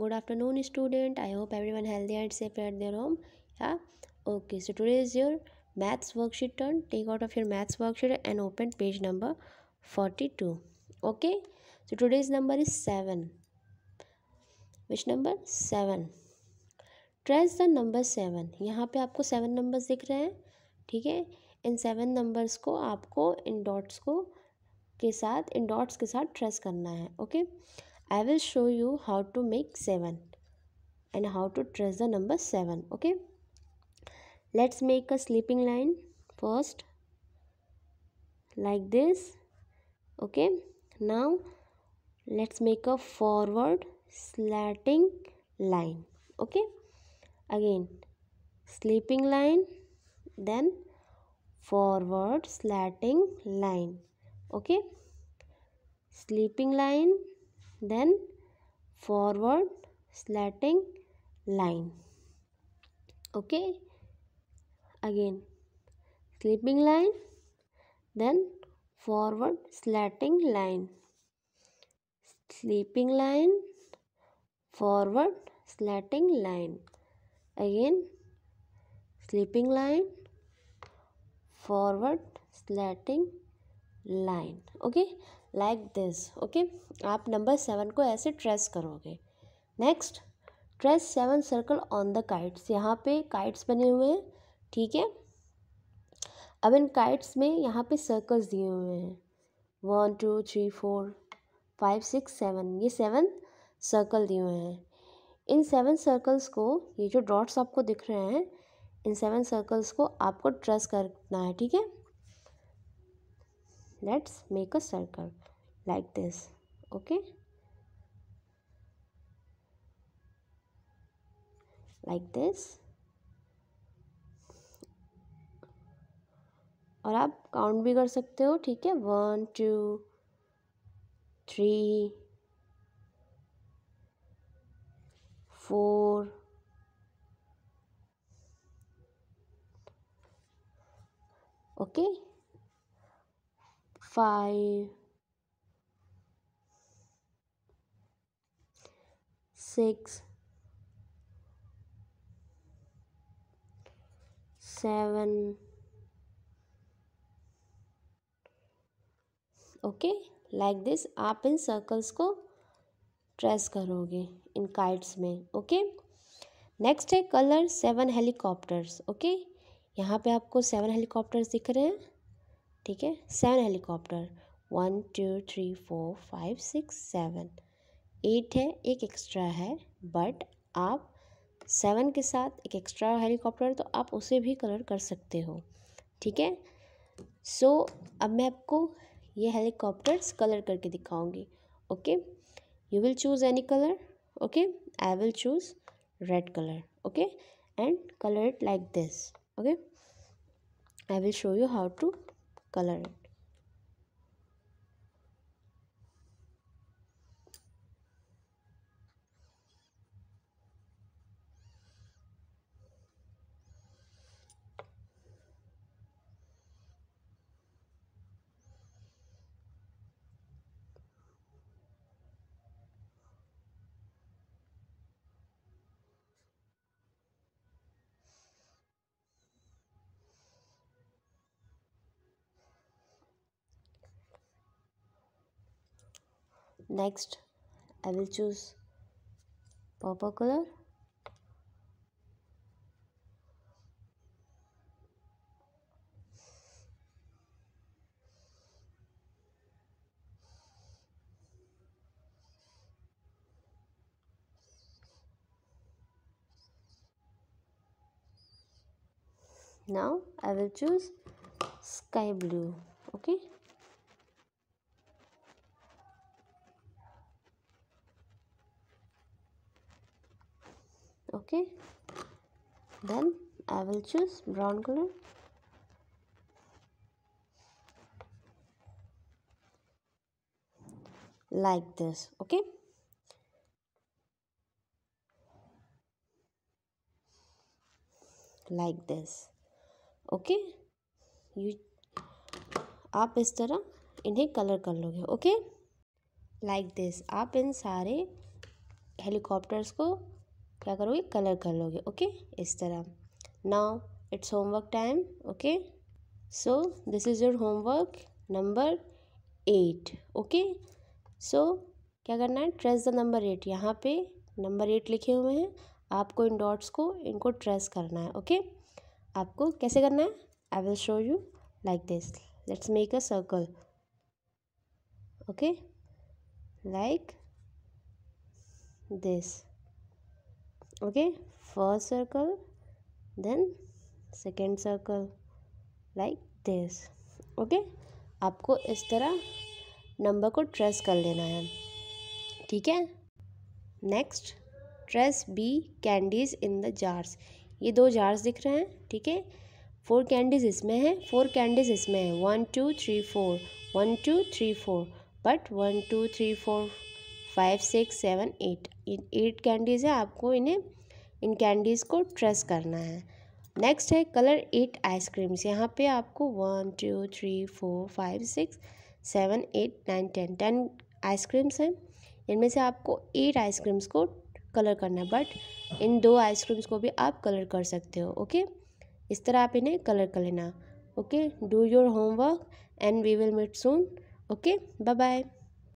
Good afternoon student I hope everyone healthy and safe at their home या okay so today is your maths worksheet turn take out of your maths worksheet and open page number forty two okay so today's number is seven which number seven trace the number seven यहाँ पे आपको seven numbers दिख रहे हैं ठीक है in seven numbers को आपको इन डॉट्स को के साथ इन डॉट्स के साथ ट्रेस करना है okay okay? I will show you how to make 7 and how to trace the number 7 okay let's make a sleeping line first like this okay now let's make a forward slanting line okay again sleeping line then forward slanting line okay sleeping line then forward slatting line okay again slipping line then forward slatting line sleeping line forward slatting line again sleeping line forward slatting line okay like this okay आप number seven को ऐसे trace करोगे next trace seven circle on the kites यहाँ पे kites बने हुए हैं ठीक है अब इन काइट्स में यहाँ पे सर्कल्स दिए हुए हैं one two three four five six seven ये सेवन सर्कल दिए हुए हैं इन सेवन सर्कल्स को ये जो डॉट्स आपको दिख रहे हैं इन सेवन सर्कल्स को आपको ट्रेस करना है ठीक है let's make a circle like this okay like this और आप काउंट भी कर सकते हो ठीक है one two three four okay okay? five, six, seven. Okay like this आप इन सर्कल्स को ट्रेस करोगे इन काइट्स में ओके नेक्स्ट है कलर सेवन हेलीकॉप्टर्स ओके यहाँ पे आपको सेवन हेलीकॉप्टर्स दिख रहे हैं ठीक है seven helicopter one two three four five six seven eight है एक एक्स्ट्रा है बट आप सेवन के साथ एक एक्स्ट्रा हेलीकॉप्टर तो आप उसे भी कलर कर सकते हो ठीक है सो so, अब मैं आपको ये हेलीकॉप्टर्स कलर करके दिखाऊंगी okay you will choose any colour okay I will choose red colour okay and colour it like this okay I will show you how to colour next I will choose purple color now I will choose sky blue okay okay then I will choose brown color like this okay like this okay you आप इस तरह इन्हें colour कर लोगे okay like this आप इन सारे helicopters को क्या करोगे कलर कर लोगे ओके इस तरह now it's homework time okay so this is your homework number eight okay so क्या करना है ट्रेस द नंबर एट यहाँ पे नंबर एट लिखे हुए हैं आपको इन डॉट्स को इनको ट्रेस करना है ओके okay? आपको कैसे करना है I will show you like this let's make a circle okay like this okay first circle then second circle like this okay आपको इस तरह नंबर को ट्रेस कर लेना है ठीक है next trace B candies in the jars ये दो जार्स दिख रहे हैं ठीक है फोर कैंडीज़ इसमें हैं फोर कैंडीज़ इसमें हैं one two three four one two three four but one two three four five six seven eight इन एट कैंडीज़ है आपको इन्हें इन कैंडीज़ को ट्रेस करना है नेक्स्ट है कलर एट आइसक्रीम्स यहाँ पे आपको one two three four five six seven eight nine ten ten ice creams हैं इनमें से आपको एट आइसक्रीम्स को कलर करना है बट इन दो आइसक्रीम्स को भी आप कलर कर सकते हो ओके इस तरह आप इन्हें कलर कर लेना okay do your homework and we will meet soon okay bye bye